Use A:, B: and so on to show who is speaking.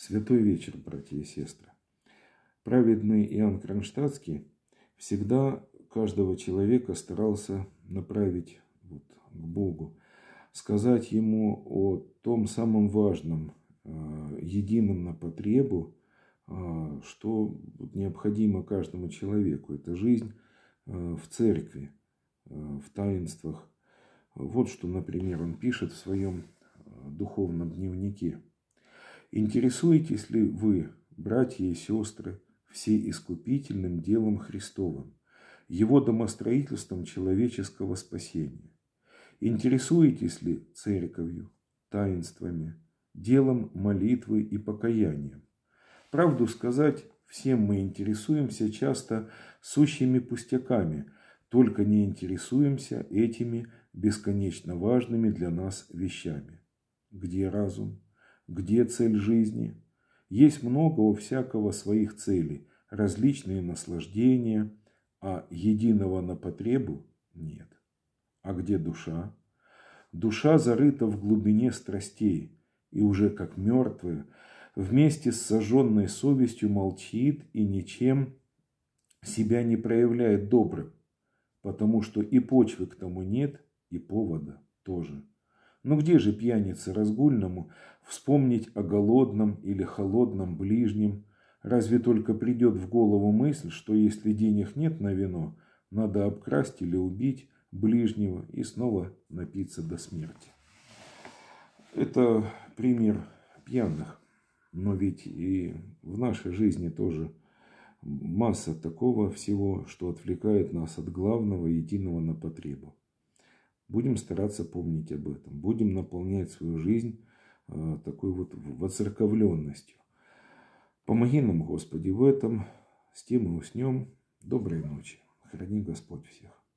A: Святой вечер, братья и сестры. Праведный Иоанн Кронштадтский всегда каждого человека старался направить вот к Богу, сказать ему о том самом важном, э, едином на потребу, э, что необходимо каждому человеку. Это жизнь э, в церкви, в таинствах. Вот что, например, он пишет в своем духовном дневнике – Интересуетесь ли вы, братья и сестры, все искупительным делом Христовым, его домостроительством человеческого спасения? Интересуетесь ли церковью, таинствами, делом молитвы и покаянием? Правду сказать, всем мы интересуемся часто сущими пустяками, только не интересуемся этими бесконечно важными для нас вещами. Где разум? Где цель жизни? Есть много у всякого своих целей, различные наслаждения, а единого на потребу нет. А где душа? Душа зарыта в глубине страстей и уже как мертвая, вместе с сожженной совестью молчит и ничем себя не проявляет добрым, потому что и почвы к тому нет, и повода тоже. Ну где же пьянице разгульному вспомнить о голодном или холодном ближнем? Разве только придет в голову мысль, что если денег нет на вино, надо обкрасть или убить ближнего и снова напиться до смерти. Это пример пьяных. Но ведь и в нашей жизни тоже масса такого всего, что отвлекает нас от главного единого на потребу. Будем стараться помнить об этом. Будем наполнять свою жизнь э, такой вот воцерковленностью. Помоги нам, Господи, в этом. С тем и уснем. Доброй ночи. Храни Господь всех.